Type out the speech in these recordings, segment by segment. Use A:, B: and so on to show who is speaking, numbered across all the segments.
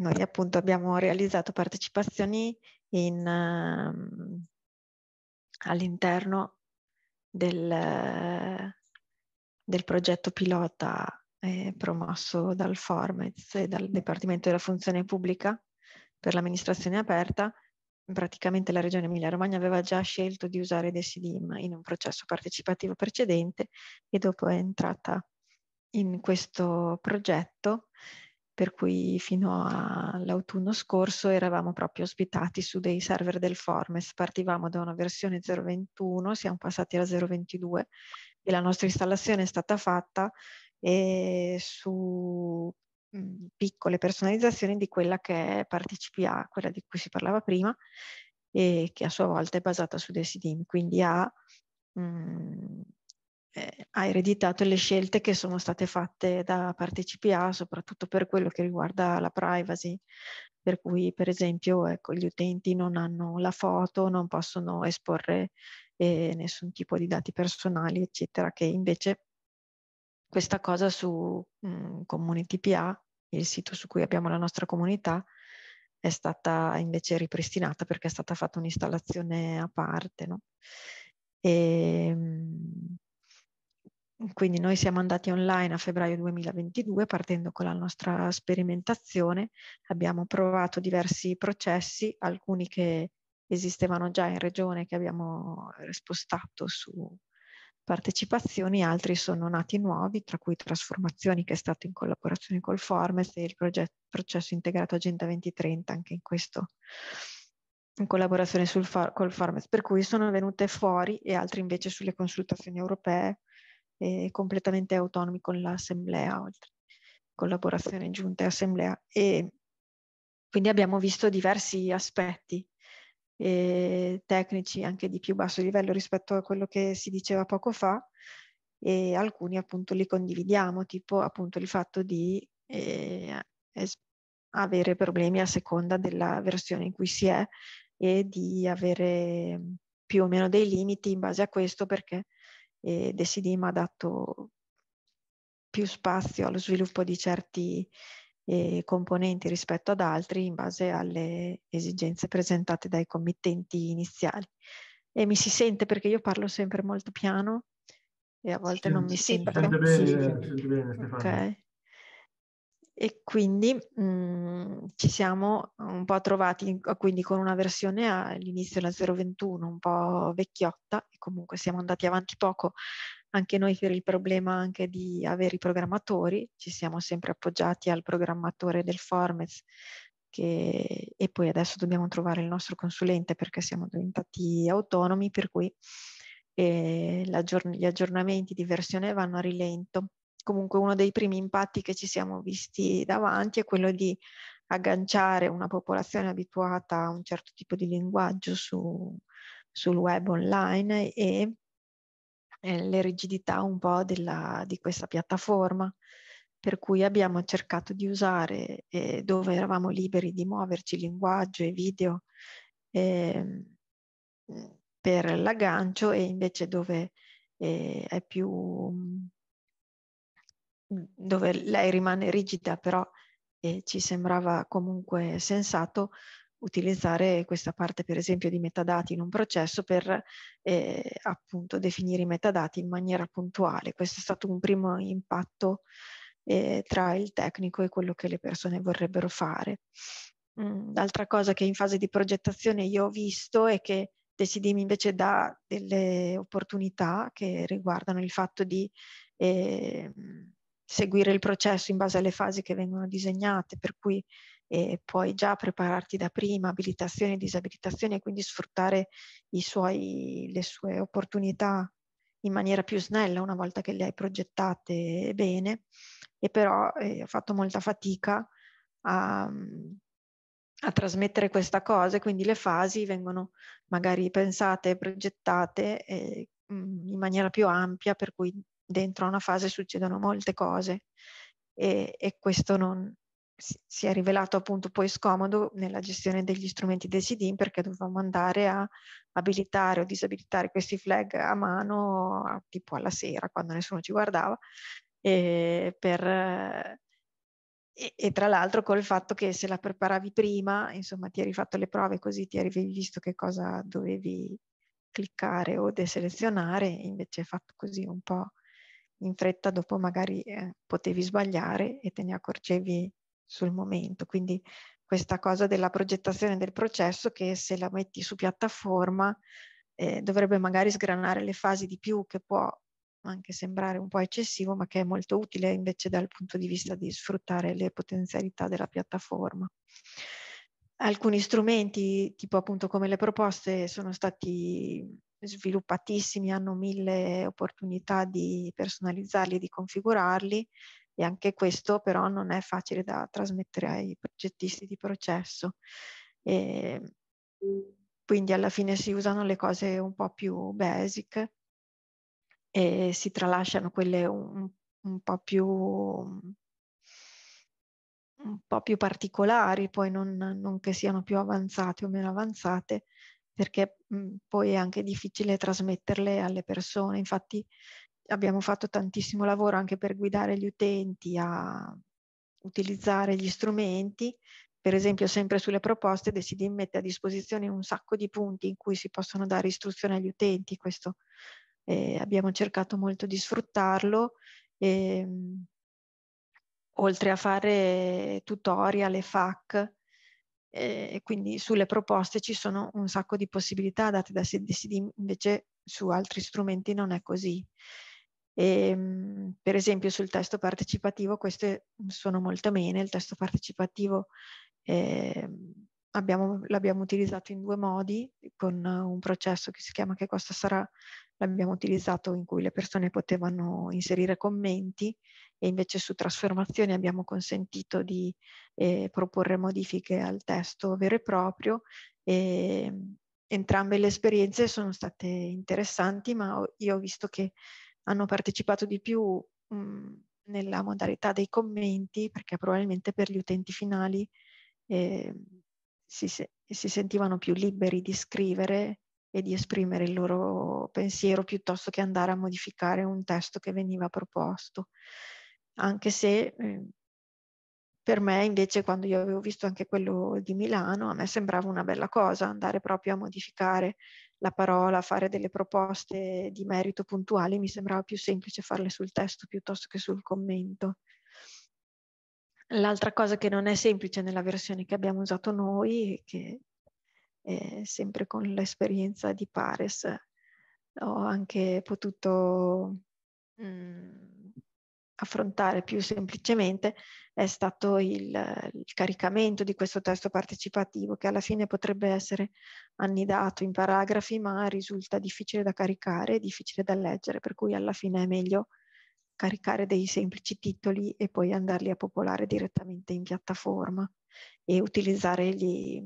A: Noi appunto abbiamo realizzato partecipazioni um, all'interno del, del, progetto pilota eh, promosso dal Formez e dal Dipartimento della Funzione Pubblica per l'amministrazione aperta, praticamente la Regione Emilia-Romagna aveva già scelto di usare dei SIDIM in un processo partecipativo precedente e dopo è entrata in questo progetto per cui fino all'autunno scorso eravamo proprio ospitati su dei server del Formes, partivamo da una versione 0.21, siamo passati alla 0.22 e la nostra installazione è stata fatta eh, su mm, piccole personalizzazioni di quella che è PartiCPA, quella di cui si parlava prima, e che a sua volta è basata su Desidim, quindi ha mh, mm, eh, ha ereditato le scelte che sono state fatte da parte CPA, soprattutto per quello che riguarda la privacy, per cui per esempio ecco, gli utenti non hanno la foto, non possono esporre eh, nessun tipo di dati personali, eccetera, che invece questa cosa su mh, mm, CommunityPA, il sito su cui abbiamo la nostra comunità, è stata invece ripristinata perché è stata fatta un'installazione a parte. No? E, ehm, mh, quindi noi siamo andati online a febbraio 2022 partendo con la nostra sperimentazione, abbiamo provato diversi processi, alcuni che esistevano già in regione che abbiamo spostato su partecipazioni, altri sono nati nuovi, tra cui Trasformazioni che è stato in collaborazione col Formes e il progetto, processo integrato Agenda 2030, anche in questo in collaborazione sul, col Formes, per cui sono venute fuori e altri invece sulle consultazioni europee eh, completamente autonomi con l'assemblea, oltre collaborazione giunta e assemblea. E quindi abbiamo visto diversi aspetti eh, tecnici anche di più basso livello rispetto a quello che si diceva poco fa e alcuni appunto li condividiamo, tipo appunto il fatto di eh, avere problemi a seconda della versione in cui si è e di avere mm, più o meno dei limiti in base a questo perché e Decidim ha dato più spazio allo sviluppo di certi eh, componenti rispetto ad altri in base alle esigenze presentate dai committenti iniziali. E mi si sente perché io parlo sempre molto piano e a volte sì, non mi sente. Sente bene, sì. sente bene Stefano. Okay e quindi mh, mm, ci siamo un po' trovati quindi con una versione all'inizio della 021 un po' vecchiotta e comunque siamo andati avanti poco anche noi per il problema anche di avere i programmatori, ci siamo sempre appoggiati al programmatore del Formes che, e poi adesso dobbiamo trovare il nostro consulente perché siamo diventati autonomi, per cui eh, gli aggiornamenti di versione vanno a rilento comunque uno dei primi impatti che ci siamo visti davanti è quello di agganciare una popolazione abituata a un certo tipo di linguaggio su, sul web online e le rigidità un po' della, di questa piattaforma, per cui abbiamo cercato di usare eh, dove eravamo liberi di muoverci linguaggio e video eh, per l'aggancio e invece dove eh, è più dove lei rimane rigida, però eh, ci sembrava comunque sensato utilizzare questa parte per esempio di metadati in un processo per eh, appunto definire i metadati in maniera puntuale. Questo è stato un primo impatto eh, tra il tecnico e quello che le persone vorrebbero fare. L'altra mm, cosa che in fase di progettazione io ho visto è che Decidim invece dà delle opportunità che riguardano il fatto di eh, seguire il processo in base alle fasi che vengono disegnate, per cui eh, puoi già prepararti da prima, abilitazioni e disabilitazioni, e quindi sfruttare suoi, le sue opportunità in maniera più snella una volta che le hai progettate bene. E però eh, ho fatto molta fatica a, a trasmettere questa cosa, e quindi le fasi vengono magari pensate, progettate eh, in maniera più ampia, per cui dentro a una fase succedono molte cose e, e questo non, si è rivelato appunto poi scomodo nella gestione degli strumenti dei CD perché dovevamo andare a abilitare o disabilitare questi flag a mano a, tipo alla sera quando nessuno ci guardava e, per, e, e tra l'altro col fatto che se la preparavi prima insomma ti eri fatto le prove così ti avevi visto che cosa dovevi cliccare o deselezionare invece è fatto così un po' in fretta dopo magari eh, potevi sbagliare e te ne accorgevi sul momento. Quindi questa cosa della progettazione del processo che se la metti su piattaforma eh, dovrebbe magari sgranare le fasi di più che può anche sembrare un po' eccessivo, ma che è molto utile invece dal punto di vista di sfruttare le potenzialità della piattaforma. Alcuni strumenti, tipo appunto come le proposte, sono stati sviluppatissimi, hanno mille opportunità di personalizzarli, di configurarli e anche questo però non è facile da trasmettere ai progettisti di processo. E ehm, quindi alla fine si usano le cose un po' più basic e si tralasciano quelle un, un po' più un po' più particolari, poi non, non, che siano più avanzate o meno avanzate, perché mhmm, poi è anche difficile trasmetterle alle persone. Infatti abbiamo fatto tantissimo lavoro anche per guidare gli utenti a utilizzare gli strumenti. Per esempio, sempre sulle proposte, Decidi mette a disposizione un sacco di punti in cui si possono dare istruzioni agli utenti. Questo eh, abbiamo cercato molto di sfruttarlo. E, ehm, oltre a fare eh, tutorial e FAC, e quindi sulle proposte ci sono un sacco di possibilità date da CDCD, invece su altri strumenti non è così. E, ehm, per esempio sul testo partecipativo queste sono molto meno, il testo partecipativo eh, l'abbiamo utilizzato in due modi, con un processo che si chiama Che Costa sarà l'abbiamo utilizzato in cui le persone potevano inserire commenti e invece su trasformazioni abbiamo consentito di eh, proporre modifiche al testo vero e proprio. E ehm, entrambe le esperienze sono state interessanti, ma io ho visto che hanno partecipato di più mh, mm, nella modalità dei commenti, perché probabilmente per gli utenti finali eh, si, si sentivano più liberi di scrivere e di esprimere il loro pensiero piuttosto che andare a modificare un testo che veniva proposto. Anche se ehm, per me invece quando io avevo visto anche quello di Milano, a me sembrava una bella cosa andare proprio a modificare la parola, fare delle proposte di merito puntuali, mi sembrava più semplice farle sul testo piuttosto che sul commento. L'altra cosa che non è semplice nella versione che abbiamo usato noi, che eh, sempre con l'esperienza di Pares ho anche potuto mh, mm, affrontare più semplicemente è stato il, il, caricamento di questo testo partecipativo che alla fine potrebbe essere annidato in paragrafi ma risulta difficile da caricare, difficile da leggere, per cui alla fine è meglio caricare dei semplici titoli e poi andarli a popolare direttamente in piattaforma e utilizzare gli,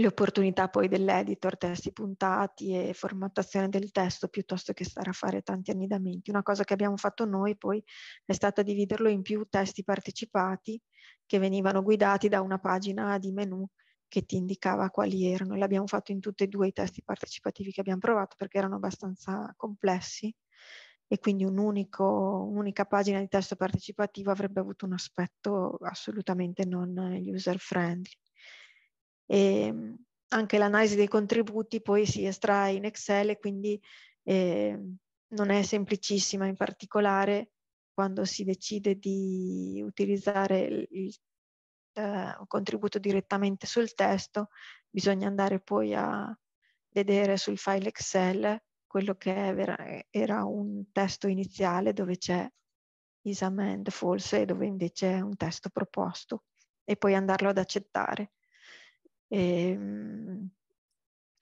A: le opportunità poi dell'editor, testi puntati e formattazione del testo piuttosto che stare a fare tanti annidamenti. Una cosa che abbiamo fatto noi poi è stata dividerlo in più testi partecipati che venivano guidati da una pagina di menu che ti indicava quali erano. L'abbiamo fatto in tutti e due i testi partecipativi che abbiamo provato perché erano abbastanza complessi e quindi un'unica pagina di testo partecipativo avrebbe avuto un aspetto assolutamente non user friendly e ehm, anche l'analisi dei contributi poi si estrae in Excel e quindi eh, non è semplicissima in particolare quando si decide di utilizzare il, il eh, contributo direttamente sul testo, bisogna andare poi a vedere sul file Excel quello che era un testo iniziale dove c'è is amend false e dove invece è un testo proposto e poi andarlo ad accettare. E, ehm,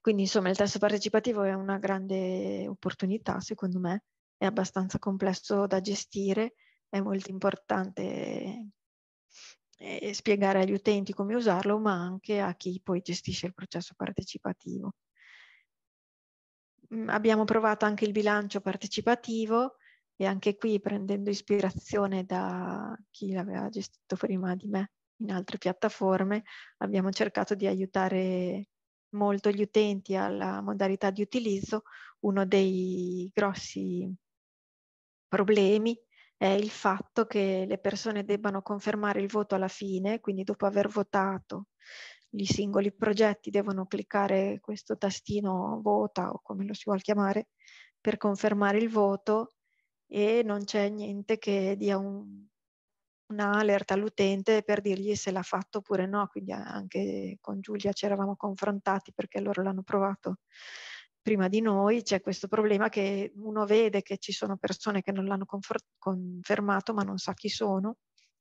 A: quindi insomma il testo partecipativo è una grande opportunità secondo me, è abbastanza complesso da gestire, è molto importante eh, spiegare agli utenti come usarlo ma anche a chi poi gestisce il processo partecipativo. Mm, abbiamo provato anche il bilancio partecipativo e anche qui prendendo ispirazione da chi l'aveva gestito prima di me in altre piattaforme, abbiamo cercato di aiutare molto gli utenti alla modalità di utilizzo, uno dei grossi problemi è il fatto che le persone debbano confermare il voto alla fine, quindi dopo aver votato i singoli progetti devono cliccare questo tastino vota o come lo si vuole chiamare per confermare il voto e non c'è niente che dia un un'alert all'utente per dirgli se l'ha fatto oppure no, quindi anche con Giulia ci eravamo confrontati perché loro l'hanno provato prima di noi, c'è questo problema che uno vede che ci sono persone che non l'hanno confermato ma non sa chi sono,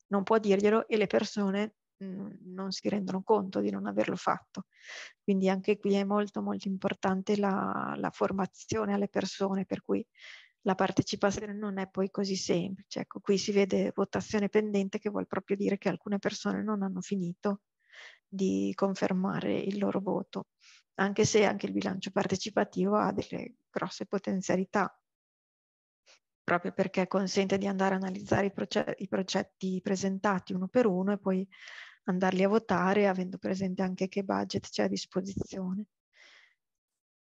A: non può dirglielo e le persone mm, non si rendono conto di non averlo fatto. Quindi anche qui è molto molto importante la, la formazione alle persone, per cui la partecipazione non è poi così semplice. Ecco, qui si vede votazione pendente che vuol proprio dire che alcune persone non hanno finito di confermare il loro voto, anche se anche il bilancio partecipativo ha delle grosse potenzialità, proprio perché consente di andare a analizzare i, proge i progetti presentati uno per uno e poi andarli a votare avendo presente anche che budget c'è a disposizione.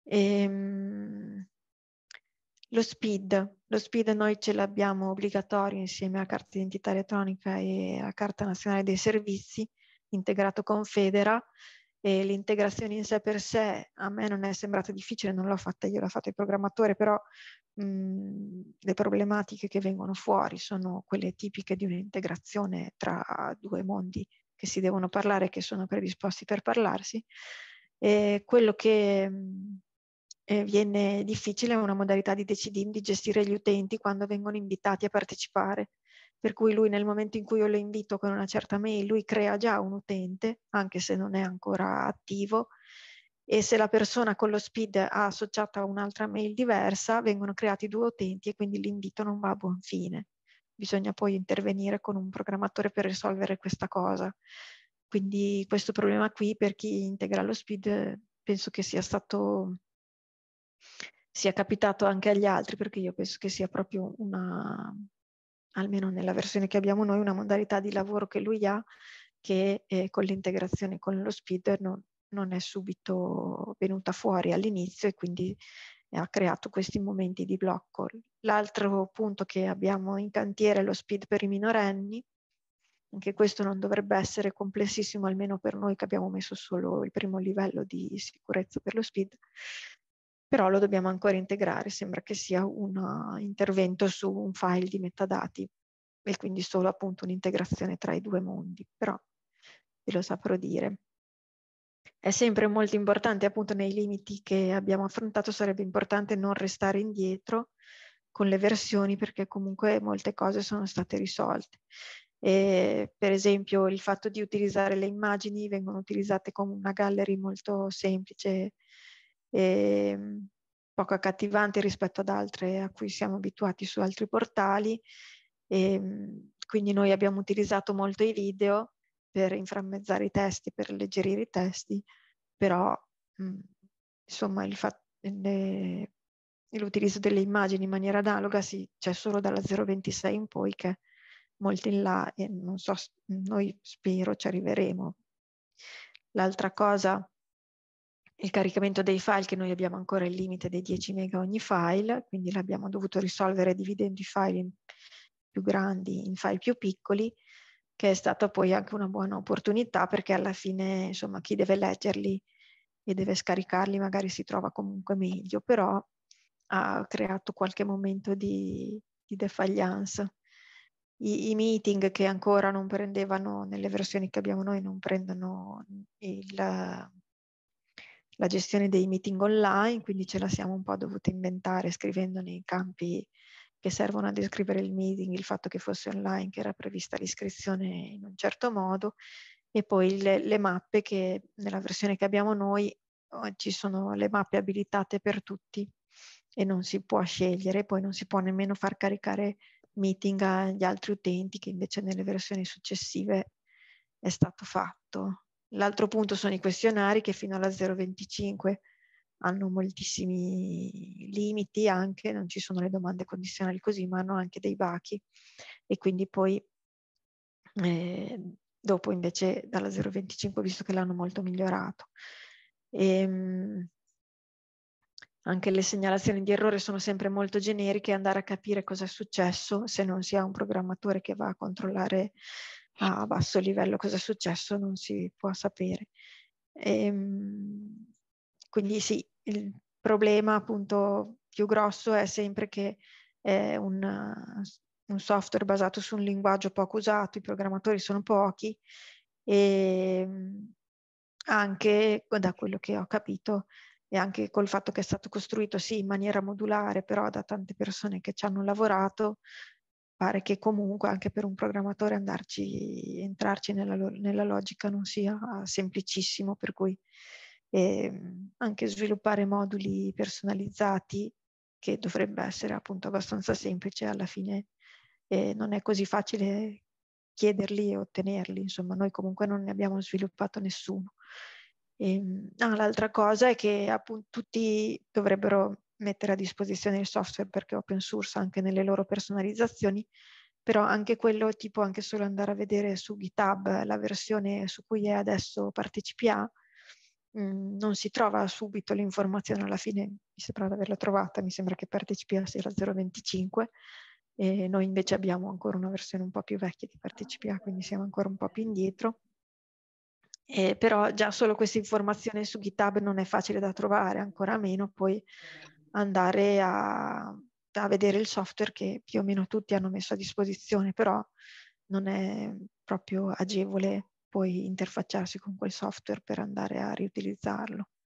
A: E, ehm, lo SPID, lo SPID noi ce l'abbiamo obbligatorio insieme a carta d'identità elettronica e a carta nazionale dei servizi, integrato con Federa, e l'integrazione in sé per sé a me non è sembrata difficile, non l'ho fatta io, l'ha fatto il programmatore, però mh, mhmm, le problematiche che vengono fuori sono quelle tipiche di un'integrazione tra due mondi che si devono parlare e che sono predisposti per parlarsi. E quello che mh, mhmm, eh, viene difficile una modalità di decidim di gestire gli utenti quando vengono invitati a partecipare. Per cui lui nel momento in cui io lo invito con una certa mail, lui crea già un utente, anche se non è ancora attivo, e se la persona con lo speed ha associato a un'altra mail diversa, vengono creati due utenti e quindi l'invito non va a buon fine. Bisogna poi intervenire con un programmatore per risolvere questa cosa. Quindi questo problema qui per chi integra lo speed penso che sia stato sia capitato anche agli altri, perché io penso che sia proprio una, almeno nella versione che abbiamo noi, una modalità di lavoro che lui ha, che eh, con l'integrazione con lo speeder non, non è subito venuta fuori all'inizio e quindi ha creato questi momenti di blocco. L'altro punto che abbiamo in cantiere è lo speed per i minorenni, anche questo non dovrebbe essere complessissimo, almeno per noi che abbiamo messo solo il primo livello di sicurezza per lo speed, però lo dobbiamo ancora integrare, sembra che sia un eh, intervento su un file di metadati e quindi solo appunto un'integrazione tra i due mondi, però ve lo saprò dire. È sempre molto importante appunto nei limiti che abbiamo affrontato sarebbe importante non restare indietro con le versioni perché comunque molte cose sono state risolte. E, per esempio il fatto di utilizzare le immagini vengono utilizzate come una gallery molto semplice Ehm, poco accattivante rispetto ad altre a cui siamo abituati su altri portali. E, ehm, quindi noi abbiamo utilizzato molto i video per inframmezzare i testi, per alleggerire i testi, però mh, mm, insomma il fatto l'utilizzo delle immagini in maniera analoga sì, c'è solo dalla 0.26 in poi che è molto in là, e non so, noi spero ci arriveremo. L'altra cosa il caricamento dei file che noi abbiamo ancora il limite dei 10 mega ogni file, quindi l'abbiamo dovuto risolvere dividendo i file più grandi in file più piccoli, che è stata poi anche una buona opportunità perché alla fine insomma chi deve leggerli e deve scaricarli magari si trova comunque meglio, però ha creato qualche momento di, di defagliance. I, I, meeting che ancora non prendevano, nelle versioni che abbiamo noi, non prendono il la gestione dei meeting online, quindi ce la siamo un po' dovuta inventare scrivendo nei campi che servono a descrivere il meeting, il fatto che fosse online, che era prevista l'iscrizione in un certo modo, e poi le, le mappe che nella versione che abbiamo noi ci sono le mappe abilitate per tutti e non si può scegliere, poi non si può nemmeno far caricare meeting agli altri utenti che invece nelle versioni successive è stato fatto. L'altro punto sono i questionari che fino alla 0,25 hanno moltissimi limiti anche, non ci sono le domande condizionali così, ma hanno anche dei bachi e quindi poi eh, dopo invece dalla 0,25 visto che l'hanno molto migliorato. E, ehm, anche le segnalazioni di errore sono sempre molto generiche, andare a capire cosa è successo se non si ha un programmatore che va a controllare a basso livello cosa è successo non si può sapere. E, ehm, quindi sì, il problema appunto più grosso è sempre che è un, un software basato su un linguaggio poco usato, i programmatori sono pochi e ehm, anche da quello che ho capito e anche col fatto che è stato costruito sì in maniera modulare però da tante persone che ci hanno lavorato pare che comunque anche per un programmatore andarci, entrarci nella, nella logica non sia ah, semplicissimo, per cui eh, anche sviluppare moduli personalizzati, che dovrebbe essere appunto abbastanza semplice, alla fine eh, non è così facile chiederli e ottenerli, insomma noi comunque non ne abbiamo sviluppato nessuno. Ehm, ah, l'altra cosa è che appunto tutti dovrebbero mettere a disposizione il software perché è open source anche nelle loro personalizzazioni, però anche quello tipo anche solo andare a vedere su GitHub la versione su cui è adesso partecipa, mm, non si trova subito l'informazione alla fine, mi sembra di averla trovata, mi sembra che partecipa sia la 025 e noi invece abbiamo ancora una versione un po' più vecchia di partecipa, quindi siamo ancora un po' più indietro. Eh, però già solo questa informazione su GitHub non è facile da trovare, ancora meno poi andare a, a, vedere il software che più o meno tutti hanno messo a disposizione, però non è proprio agevole poi interfacciarsi con quel software per andare a riutilizzarlo.